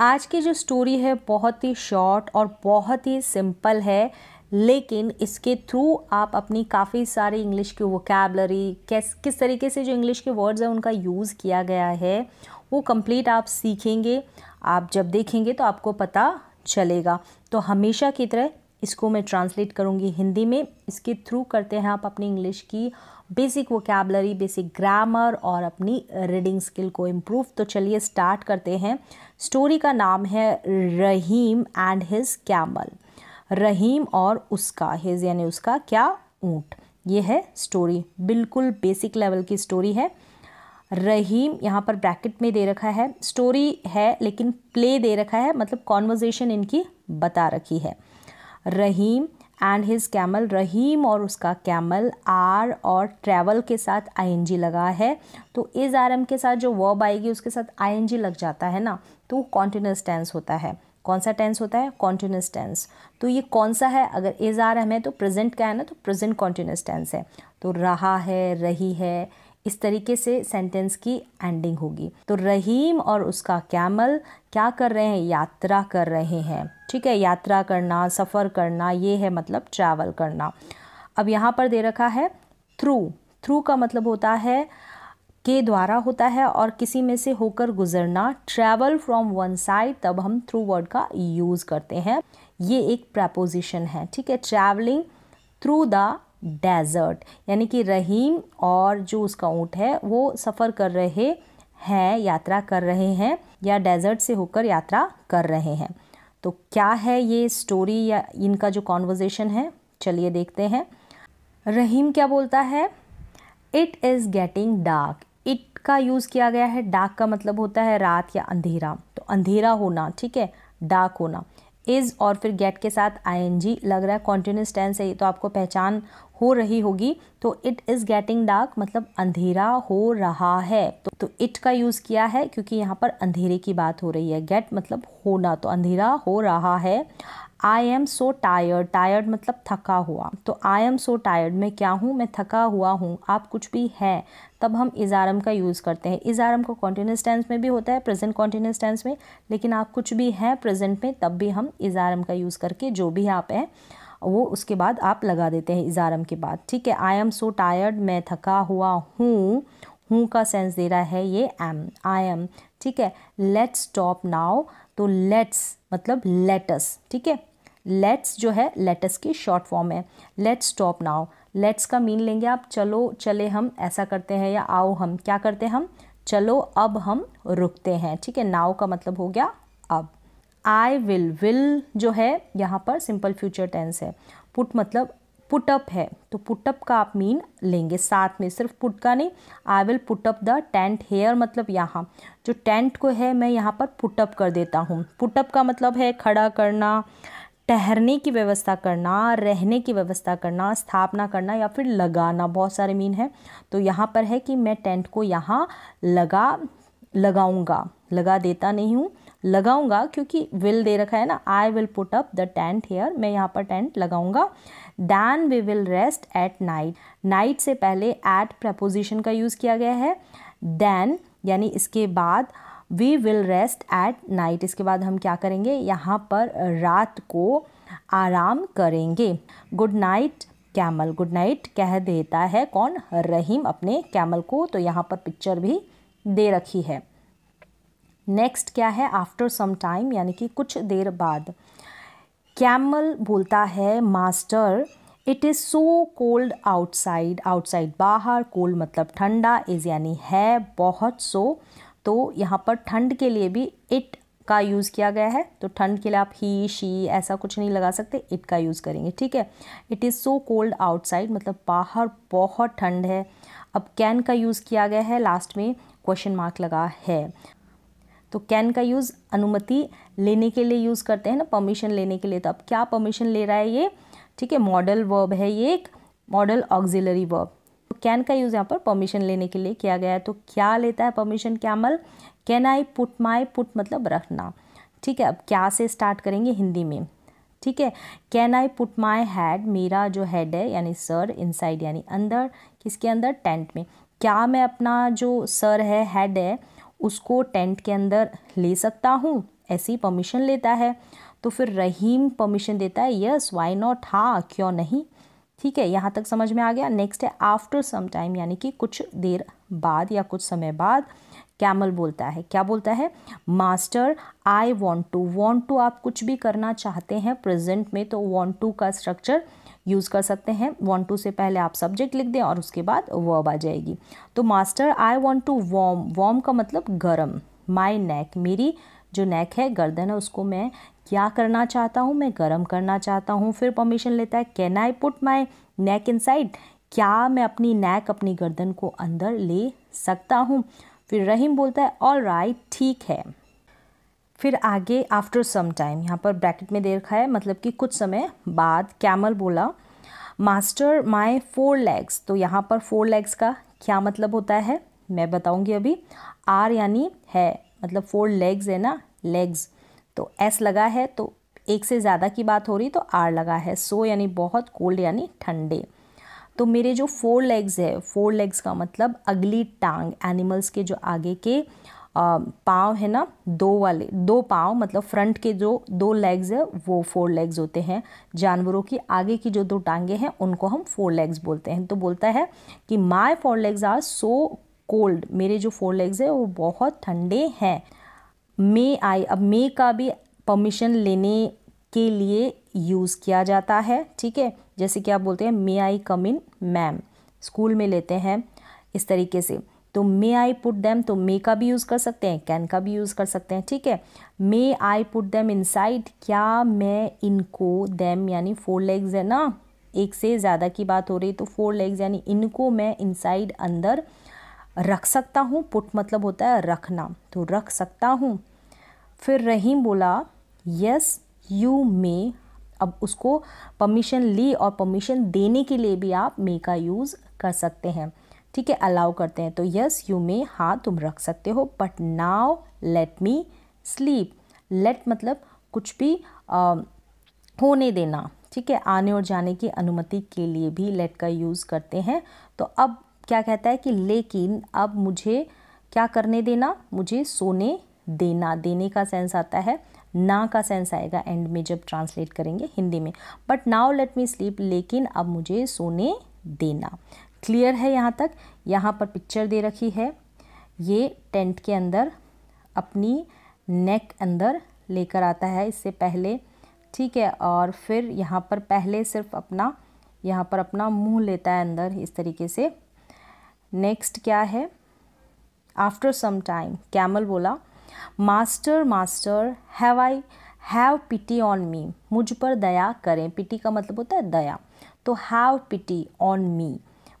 आज की जो स्टोरी है बहुत ही शॉर्ट और बहुत ही सिंपल है लेकिन इसके थ्रू आप अपनी काफ़ी सारी इंग्लिश की वोकेबलरी कैस किस तरीके से जो इंग्लिश के वर्ड्स हैं उनका यूज़ किया गया है वो कंप्लीट आप सीखेंगे आप जब देखेंगे तो आपको पता चलेगा तो हमेशा की तरह इसको मैं ट्रांसलेट करूँगी हिंदी में इसके थ्रू करते हैं आप अपनी इंग्लिश की बेसिक वोकेबलरी बेसिक ग्रामर और अपनी रीडिंग स्किल को इम्प्रूव तो चलिए स्टार्ट करते हैं स्टोरी का नाम है Rahim and his camel Rahim और उसका हिज यानी उसका क्या ऊँट ये है स्टोरी बिल्कुल बेसिक लेवल की स्टोरी है रहीम यहाँ पर ब्रैकेट में दे रखा है स्टोरी है लेकिन प्ले दे रखा है मतलब कॉन्वर्जेसन इनकी बता रखी है Rahim and his camel Rahim और उसका कैमल आर और ट्रैवल के साथ आईएनजी लगा है तो इज़ आर एम के साथ जो वर्ब आएगी उसके साथ आईएनजी लग जाता है ना तो कॉन्टीन्यूस टेंस होता है कौन सा टेंस होता है कॉन्टीन्यूस टेंस तो ये कौन सा है अगर इज़ आर एम है तो प्रेजेंट का है ना तो प्रेजेंट कॉन्टीन्यूस टेंस है तो रहा है रही है इस तरीके से सेंटेंस की एंडिंग होगी तो रहीम और उसका कैमल क्या कर रहे हैं यात्रा कर रहे हैं ठीक है यात्रा करना सफ़र करना ये है मतलब ट्रैवल करना अब यहाँ पर दे रखा है थ्रू थ्रू का मतलब होता है के द्वारा होता है और किसी में से होकर गुजरना ट्रैवल फ्रॉम वन साइड तब हम थ्रू वर्ड का यूज़ करते हैं ये एक प्रपोजिशन है ठीक है ट्रैवलिंग थ्रू द डेज़र्ट यानी कि रहीम और जो उसका ऊँट है वो सफ़र कर रहे हैं यात्रा कर रहे हैं या डेज़र्ट से होकर यात्रा कर रहे हैं तो क्या है ये स्टोरी या इनका जो कॉन्वर्जेसन है चलिए देखते हैं रहीम क्या बोलता है it is getting dark it का यूज़ किया गया है डार्क का मतलब होता है रात या अंधेरा तो अंधेरा होना ठीक है डार्क होना इज़ और फिर गेट के साथ आई लग रहा है कॉन्टीन्यूस टेंस है ये तो आपको पहचान हो रही होगी तो इट इज़ गेटिंग डार्क मतलब अंधेरा हो रहा है तो, तो इट का यूज़ किया है क्योंकि यहाँ पर अंधेरे की बात हो रही है गेट मतलब होना तो अंधेरा हो रहा है I am so tired tired मतलब थका हुआ तो आई एम सो टायर्ड मैं क्या हूँ मैं थका हुआ हूँ आप कुछ भी हैं तब हम इज़ारम का यूज़ करते हैं इज़ारम को कॉन्टीन्यूस टेंस में भी होता है प्रेजेंट कॉन्टीन्यूस टेंस में लेकिन आप कुछ भी हैं प्रेजेंट में तब भी हम इज़ारम का यूज़ करके जो भी आप हैं वो उसके बाद आप लगा देते हैं इज़ारम के बाद ठीक है आई एम सो टायर्ड मैं थका हुआ हूँ हूँ का सेंस दे रहा है ये एम आई एम ठीक है लेट्स स्टॉप नाउ तो लेट्स मतलब लेटस ठीक है लेट्स जो है लेटस की शॉर्ट फॉर्म है लेट्स स्टॉप नाउ लेट्स का मीन लेंगे आप चलो चले हम ऐसा करते हैं या आओ हम क्या करते हैं हम चलो अब हम रुकते हैं ठीक है नाव का मतलब हो गया अब आई विल विल जो है यहाँ पर सिंपल फ्यूचर टेंस है पुट मतलब पुटअप है तो पुटअप का आप मीन लेंगे साथ में सिर्फ पुट का नहीं I will put up the tent here मतलब यहाँ जो टेंट को है मैं यहाँ पर पुटअप कर देता हूँ पुटअप का मतलब है खड़ा करना ठहरने की व्यवस्था करना रहने की व्यवस्था करना स्थापना करना या फिर लगाना बहुत सारे मीन है तो यहाँ पर है कि मैं टेंट को यहाँ लगा लगाऊंगा लगा देता नहीं हूँ लगाऊंगा क्योंकि विल दे रखा है ना I will put up the tent here मैं यहाँ पर टेंट लगाऊंगा then we will rest at night night से पहले एट प्रपोजिशन का यूज़ किया गया है दैन यानी इसके बाद we will rest at night इसके बाद हम क्या करेंगे यहाँ पर रात को आराम करेंगे good night camel good night कह देता है कौन रहीम अपने कैमल को तो यहाँ पर पिक्चर भी दे रखी है नेक्स्ट क्या है आफ्टर सम टाइम यानी कि कुछ देर बाद कैमल बोलता है master it is so cold outside outside बाहर कोल्ड मतलब ठंडा इज़ यानी है बहुत सो तो यहाँ पर ठंड के लिए भी इट का यूज़ किया गया है तो ठंड के लिए आप ही शी ऐसा कुछ नहीं लगा सकते इट का यूज़ करेंगे ठीक है it is so cold outside मतलब बाहर बहुत ठंड है अब कैन का यूज़ किया गया है लास्ट में क्वेश्चन मार्क लगा है तो कैन का यूज़ अनुमति लेने के लिए यूज़ करते हैं ना परमिशन लेने के लिए तो अब क्या परमिशन ले रहा है ये ठीक है मॉडल वर्ब है ये एक मॉडल ऑक्जिलरी वर्ब तो कैन का यूज़ यहाँ पर परमिशन लेने के लिए किया गया है तो क्या लेता है परमिशन क्या अमल can I put my put मतलब रखना ठीक है अब क्या से स्टार्ट करेंगे हिंदी में ठीक है can I put my head मेरा जो हैड है यानी सर इनसाइड यानी अंदर किसके अंदर टेंट में क्या मैं अपना जो सर है हेड है उसको टेंट के अंदर ले सकता हूँ ऐसी परमिशन लेता है तो फिर रहीम परमिशन देता है यस वाई नॉट हाँ क्यों नहीं ठीक है यहाँ तक समझ में आ गया नेक्स्ट है आफ्टर सम टाइम यानी कि कुछ देर बाद या कुछ समय बाद कैमल बोलता है क्या बोलता है master I want to want to आप कुछ भी करना चाहते हैं प्रेजेंट में तो वॉन्ट टू का स्ट्रक्चर यूज़ कर सकते हैं वॉन्ट टू से पहले आप सब्जेक्ट लिख दें और उसके बाद वर्ब आ जाएगी तो master I want to warm warm का मतलब गर्म माई नेक मेरी जो नेक है गर्दन है उसको मैं क्या करना चाहता हूँ मैं गर्म करना चाहता हूँ फिर परमिशन लेता है can I put my neck inside क्या मैं अपनी नेक अपनी गर्दन को अंदर ले सकता हूँ फिर रहीम बोलता है ऑल राइट ठीक है फिर आगे आफ्टर सम टाइम यहाँ पर ब्रैकेट में दे रखा है मतलब कि कुछ समय बाद कैमल बोला मास्टर माय फोर लेग्स तो यहाँ पर फोर लेग्स का क्या मतलब होता है मैं बताऊँगी अभी आर यानी है मतलब फोर लेग्स है ना लेग्स तो एस लगा है तो एक से ज़्यादा की बात हो रही तो आर लगा है सो so, यानी बहुत कोल्ड यानी ठंडे तो मेरे जो फोर लेग्स है फोर लेग्स का मतलब अगली टांग एनिमल्स के जो आगे के पाँव है ना दो वाले दो पाँव मतलब फ्रंट के जो दो लेग्स है वो फोर लेग्स होते हैं जानवरों की आगे की जो दो टांगे हैं उनको हम फोर लेग्स बोलते हैं तो बोलता है कि my four legs are so cold मेरे जो फोर लेग्स है वो बहुत ठंडे हैं मे आई अब मे का भी परमिशन लेने के लिए यूज़ किया जाता है ठीक है जैसे कि आप बोलते हैं मे आई कम इन मैम स्कूल में लेते हैं इस तरीके से तो मे आई पुट दैम तो मे का भी यूज़ कर सकते हैं कैन का भी यूज़ कर सकते हैं ठीक है मे आई पुट दैम इन क्या मैं इनको दैम यानी फोर लेग्स है ना एक से ज़्यादा की बात हो रही तो फोर लेग्स यानी इनको मैं इनसाइड अंदर रख सकता हूँ पुट मतलब होता है रखना तो रख सकता हूँ फिर रहीम बोला यस यू मे अब उसको परमिशन ली और परमिशन देने के लिए भी आप मे का यूज़ कर सकते हैं ठीक है अलाउ करते हैं तो यस यू मे हाँ तुम रख सकते हो but now let me sleep let मतलब कुछ भी आ, होने देना ठीक है आने और जाने की अनुमति के लिए भी लेट का यूज़ करते हैं तो अब क्या कहता है कि लेकिन अब मुझे क्या करने देना मुझे सोने देना देने का सेंस आता है ना का सेंस आएगा एंड में जब ट्रांसलेट करेंगे हिंदी में but now let me sleep लेकिन अब मुझे सोने देना क्लियर है यहाँ तक यहाँ पर पिक्चर दे रखी है ये टेंट के अंदर अपनी नेक अंदर लेकर आता है इससे पहले ठीक है और फिर यहाँ पर पहले सिर्फ अपना यहाँ पर अपना मुंह लेता है अंदर इस तरीके से नेक्स्ट क्या है आफ्टर सम टाइम कैमल बोला master master have I have pity on me मुझ पर दया करें पिटी का मतलब होता है दया तो हैव पिटी ऑन मी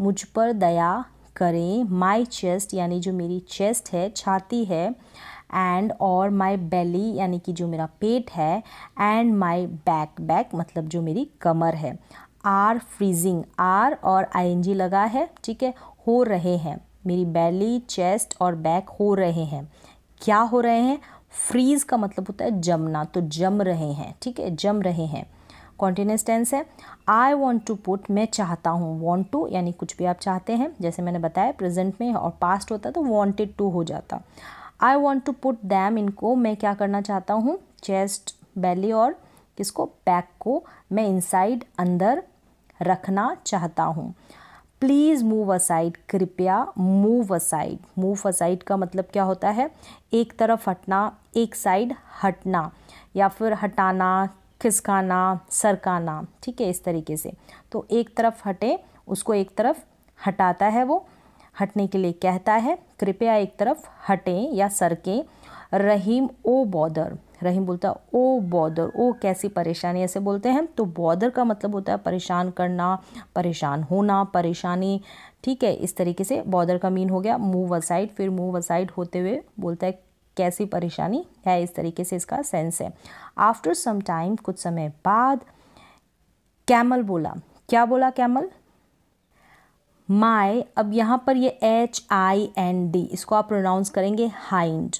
मुझ पर दया करें माई चेस्ट यानी जो मेरी चेस्ट है छाती है एंड और माई बेली यानी कि जो मेरा पेट है एंड माई बैक बैक मतलब जो मेरी कमर है आर फ्रीजिंग आर और आईएनजी लगा है ठीक है हो रहे हैं मेरी बेली चेस्ट और बैक हो रहे हैं क्या हो रहे हैं फ्रीज का मतलब होता है जमना तो जम रहे हैं ठीक है जम रहे हैं कॉन्टीन्यूस टेंस है आई वॉन्ट टू पुट मैं चाहता हूँ वॉन्ट टू यानी कुछ भी आप चाहते हैं जैसे मैंने बताया प्रेजेंट में और पास्ट होता तो वॉन्टेड टू हो जाता I want to put them इनको मैं क्या करना चाहता हूँ चेस्ट बेली और किसको बैक को मैं इनसाइड अंदर रखना चाहता हूँ प्लीज़ मूव असाइड कृपया मूव असाइड मूव असाइड का मतलब क्या होता है एक तरफ हटना एक साइड हटना या फिर हटाना खिसकाना सरकाना ठीक है इस तरीके से तो एक तरफ हटे उसको एक तरफ हटाता है वो हटने के लिए कहता है कृपया एक तरफ हटें या सरकें रहीम ओ बॉदर रहीम बोलता है ओ बॉदर ओ कैसी परेशानी ऐसे बोलते हैं तो बॉदर का मतलब होता है परेशान करना परेशान होना परेशानी ठीक है इस तरीके से बॉदर का मीन हो गया मूव असाइड फिर मूव असाइड होते हुए बोलता है कैसी परेशानी है इस तरीके से इसका सेंस है आफ्टर सम टाइम कुछ समय बाद कैमल बोला क्या बोला कैमल माय अब यहाँ पर ये एच आई एन डी इसको आप प्रोनाउंस करेंगे hind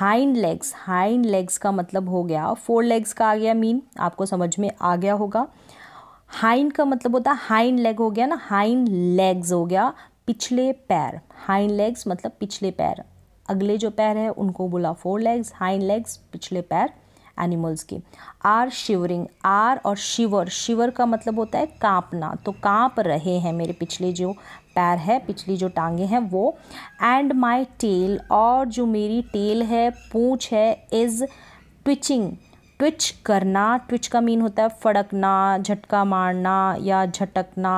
hind legs hind legs का मतलब हो गया फोर लेग्स का आ गया मीन आपको समझ में आ गया होगा हाइंड का मतलब होता है हाइंड लेग हो गया ना हाइंड लेग्स हो गया पिछले पैर हाइंड लेग्स मतलब पिछले पैर अगले जो पैर है उनको बोला फोर लेग्स हाइन लेग्स पिछले पैर एनिमल्स के आर शिवरिंग आर और शिवर शिवर का मतलब होता है कांपना तो कांप रहे हैं मेरे पिछले जो पैर है पिछली जो टांगे हैं वो एंड माई टेल और जो मेरी टेल है पूँछ है इज़ ट्विचिंग ट्विच करना ट्विच का मीन होता है फड़कना झटका मारना या झटकना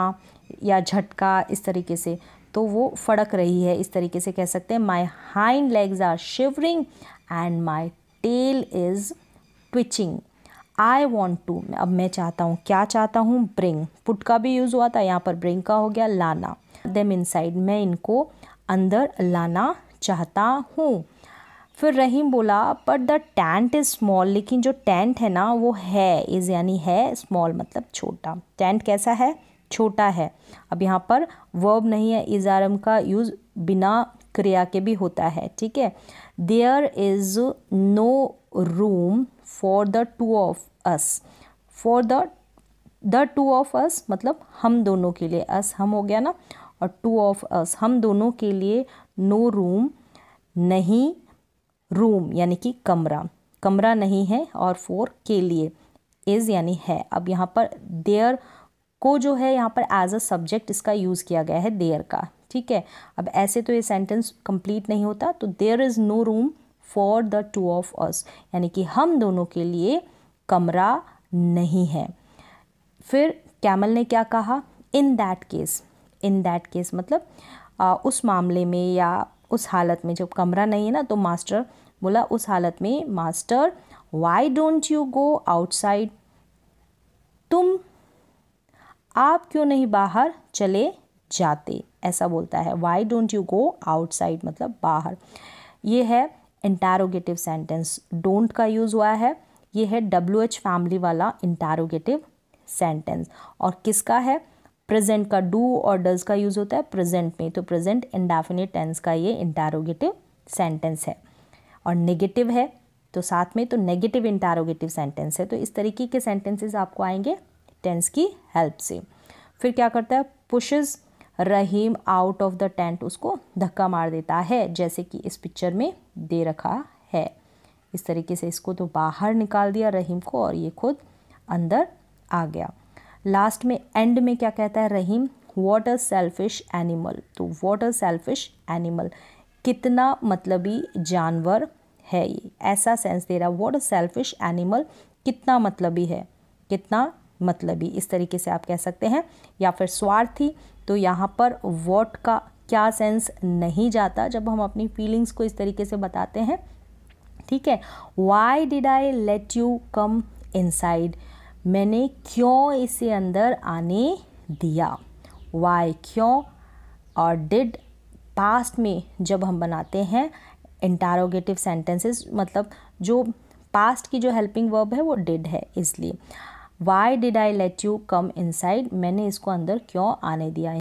या झटका इस तरीके से तो वो फड़क रही है इस तरीके से कह सकते हैं my hind legs are shivering and my tail is twitching I want to अब मैं चाहता हूँ क्या चाहता हूँ ब्रिंग पुट का भी यूज़ हुआ था यहाँ पर ब्रिंग का हो गया लाना देम साइड मैं इनको अंदर लाना चाहता हूँ फिर रहीम बोला but the tent is small लेकिन जो टेंट है ना वो है इज़ यानी है स्मॉल मतलब छोटा टेंट कैसा है छोटा है अब यहाँ पर वर्ब नहीं है इज आरम का यूज़ बिना क्रिया के भी होता है ठीक है there is no room for the two of us for the the two of us मतलब हम दोनों के लिए अस हम हो गया ना और टू ऑफ अस हम दोनों के लिए नो रूम नहीं रूम यानी कि कमरा कमरा नहीं है और फोर के लिए इज़ यानी है अब यहाँ पर देयर को जो है यहाँ पर एज अ सब्जेक्ट इसका यूज़ किया गया है देयर का ठीक है अब ऐसे तो ये सेंटेंस कंप्लीट नहीं होता तो there is no room for the two of us यानी कि हम दोनों के लिए कमरा नहीं है फिर कैमल ने क्या कहा in that case in that case मतलब आ, उस मामले में या उस हालत में जब कमरा नहीं है ना तो मास्टर बोला उस हालत में master why don't you go outside तुम आप क्यों नहीं बाहर चले जाते ऐसा बोलता है why don't you go outside मतलब बाहर ये है इंटारोगेटिव सेंटेंस डोंट का यूज़ हुआ है ये है डब्ल्यू एच फैमिली वाला इंटारोगेटिव सेंटेंस और किसका है प्रेजेंट का डू और डज का यूज़ होता है प्रेजेंट में तो प्रेजेंट इंडेफिनेट टेंस का ये इंटारोगेटिव सेंटेंस है और नेगेटिव है तो साथ में तो नेगेटिव इंटारोगेटिव सेंटेंस है तो इस तरीके के सेंटेंसेस आपको आएंगे टेंस की हेल्प से फिर क्या करता है pushes Rahim out of the tent उसको धक्का मार देता है जैसे कि इस पिक्चर में दे रखा है इस तरीके से इसको तो बाहर निकाल दिया रहीम को और ये खुद अंदर आ गया लास्ट में एंड में क्या कहता है Rahim what a selfish animal तो वॉट अ सेल्फिश एनिमल कितना मतलबी जानवर है ये ऐसा सेंस दे रहा है वॉट अ सेल्फिश एनिमल कितना मतलबी है कितना मतलबी इस तरीके से आप कह सकते हैं या फिर स्वार्थी तो यहाँ पर वॉट का क्या सेंस नहीं जाता जब हम अपनी फीलिंग्स को इस तरीके से बताते हैं ठीक है why did I let you come inside मैंने क्यों इसे अंदर आने दिया वाई क्यों और डिड पास्ट में जब हम बनाते हैं इंटारोगेटिव सेंटेंसेस मतलब जो पास्ट की जो हेल्पिंग वर्ब है वो डिड है इसलिए why did I let you come inside मैंने इसको अंदर क्यों आने दिया